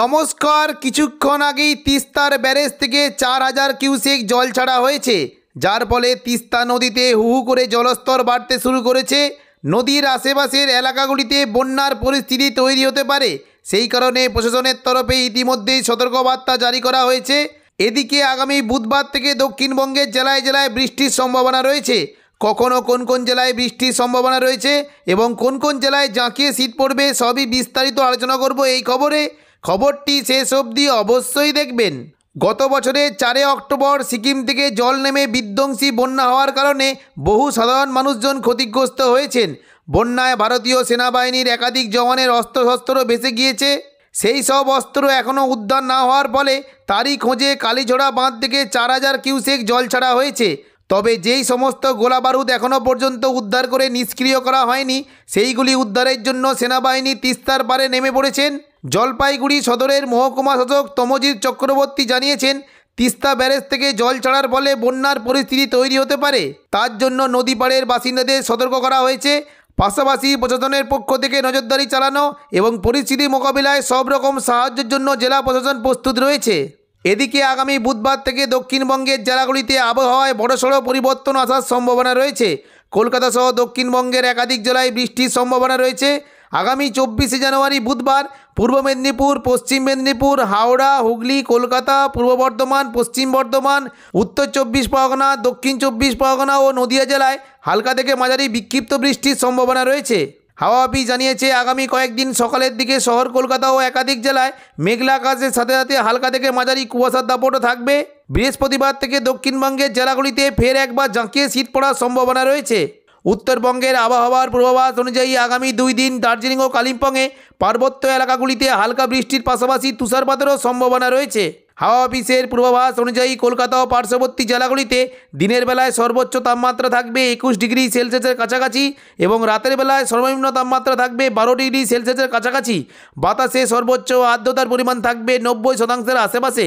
নমস্কার কিছুক্ষণ আগেই তিস্তার ব্যারেজ থেকে চার হাজার কিউসেক জল ছাড়া হয়েছে যার ফলে তিস্তা নদীতে হুহু করে জলস্তর বাড়তে শুরু করেছে নদীর আশেপাশের এলাকাগুলিতে বন্যার পরিস্থিতি তৈরি হতে পারে সেই কারণে প্রশাসনের তরফে ইতিমধ্যেই সতর্কবার্তা জারি করা হয়েছে এদিকে আগামী বুধবার থেকে দক্ষিণবঙ্গের জেলায় জেলায় বৃষ্টির সম্ভাবনা রয়েছে কখনও কোন কোন জেলায় বৃষ্টির সম্ভাবনা রয়েছে এবং কোন কোন জেলায় জাঁকিয়ে শীত পড়বে সবই বিস্তারিত আলোচনা করব এই খবরে খবরটি শেষ অবধি অবশ্যই দেখবেন গত বছরের চারে অক্টোবর সিকিম থেকে জল নেমে বিধ্বংসী বন্যা হওয়ার কারণে বহু সাধারণ মানুষজন ক্ষতিগ্রস্ত হয়েছেন বন্যায় ভারতীয় সেনাবাহিনীর একাধিক জওয়ানের অস্ত্রশস্ত্র ভেসে গিয়েছে সেই সব অস্ত্র এখনও উদ্ধার না হওয়ার ফলে তারই খোঁজে কালীঝোড়া বাঁধ থেকে চার হাজার কিউসেক জল ছাড়া হয়েছে তবে যেই সমস্ত গোলা বারুদ এখনও পর্যন্ত উদ্ধার করে নিষ্ক্রিয় করা হয়নি সেইগুলি উদ্ধারের জন্য সেনাবাহিনী তিস্তার পারে নেমে পড়েছেন জলপাইগুড়ি সদরের মহকুমা শাসক তমজিৎ চক্রবর্তী জানিয়েছেন তিস্তা ব্যারেজ থেকে জল ছাড়ার ফলে বন্যার পরিস্থিতি তৈরি হতে পারে তার জন্য নদী পাড়ের বাসিন্দাদের সতর্ক করা হয়েছে পাশাপাশি প্রশাসনের পক্ষ থেকে নজরদারি চালানো এবং পরিস্থিতি মোকাবিলায় সব রকম সাহায্যের জন্য জেলা প্রশাসন প্রস্তুত রয়েছে এদিকে আগামী বুধবার থেকে দক্ষিণবঙ্গের জেলাগুলিতে আবহাওয়ায় বড়সড় পরিবর্তন আসার সম্ভাবনা রয়েছে কলকাতা সহ দক্ষিণবঙ্গের একাধিক জেলায় বৃষ্টির সম্ভাবনা রয়েছে আগামী চব্বিশে জানুয়ারি বুধবার পূর্ব মেদিনীপুর পশ্চিম মেদিনীপুর হাওড়া হুগলি কলকাতা পূর্ব বর্ধমান পশ্চিম বর্ধমান উত্তর চব্বিশ পরগনা দক্ষিণ চব্বিশ পরগনা ও নদিয়া জেলায় হালকা থেকে মাঝারি বিক্ষিপ্ত বৃষ্টির সম্ভাবনা রয়েছে হাওয়া অফিস জানিয়েছে আগামী কয়েকদিন সকালের দিকে শহর কলকাতা ও একাধিক জেলায় মেঘলা আকাশের সাথে সাথে হালকা থেকে মাঝারি কুয়াশার দাপটও থাকবে বৃহস্পতিবার থেকে দক্ষিণবঙ্গের জেলাগুলিতে ফের একবার জাঁকিয়ে শীত পড়ার সম্ভাবনা রয়েছে উত্তরবঙ্গের আবহাওয়ার পূর্বাভাস অনুযায়ী আগামী দুই দিন দার্জিলিং ও কালিম্পংয়ে পার্বত্য এলাকাগুলিতে হালকা বৃষ্টির পাশাপাশি তুষারপাতেরও সম্ভাবনা রয়েছে হাওয়া অফিসের পূর্বাভাস অনুযায়ী কলকাতা ও পার্শ্ববর্তী জেলাগুলিতে দিনের বেলায় সর্বোচ্চ তাপমাত্রা থাকবে একুশ ডিগ্রি সেলসিয়াসের কাছাকাছি এবং রাতের বেলায় সর্বনিম্ন তাপমাত্রা থাকবে বারো ডিগ্রি সেলসিয়াসের কাছাকাছি বাতাসে সর্বোচ্চ আর্দ্রতার পরিমাণ থাকবে নব্বই শতাংশের আশেপাশে